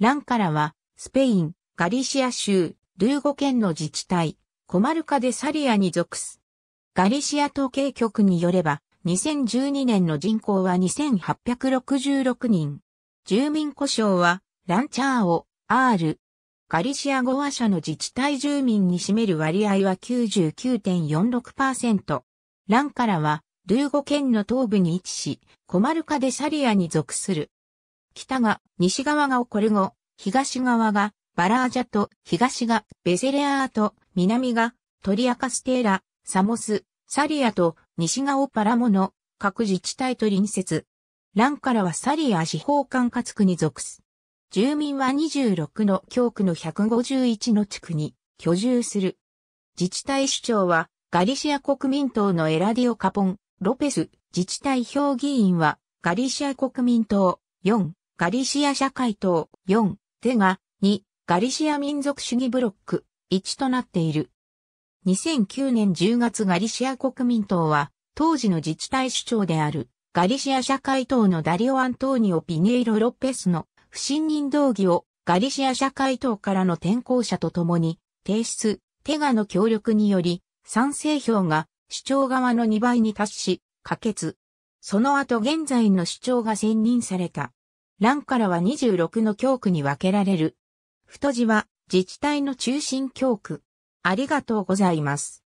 ランからは、スペイン、ガリシア州、ルーゴ県の自治体、コマルカでサリアに属す。ガリシア統計局によれば、2012年の人口は2866人。住民故障は、ランチャーオ、R。ガリシア語話者の自治体住民に占める割合は99.46%。ランカラは、ルーゴ県の東部に位置し、コマルカでサリアに属する。北が西側がオコルゴ、東側がバラージャと東がベセレアーと南がトリアカステーラ、サモス、サリアと西側パラモの各自治体と隣接。ランからはサリア司法管轄区に属す。住民は26の教区の151の地区に居住する。自治体首長はガリシア国民党のエラディオ・カポン、ロペス、自治体評議員はガリシア国民党、4、ガリシア社会党4、手が2、ガリシア民族主義ブロック1となっている。2009年10月ガリシア国民党は、当時の自治体首長である、ガリシア社会党のダリオ・アントーニオ・ピネイロ・ロッペスの不信任動議をガリシア社会党からの転校者と共に提出、テガの協力により賛成票が主張側の2倍に達し、可決。その後現在の主張が選任された。欄からは26の教区に分けられる。太字は自治体の中心教区。ありがとうございます。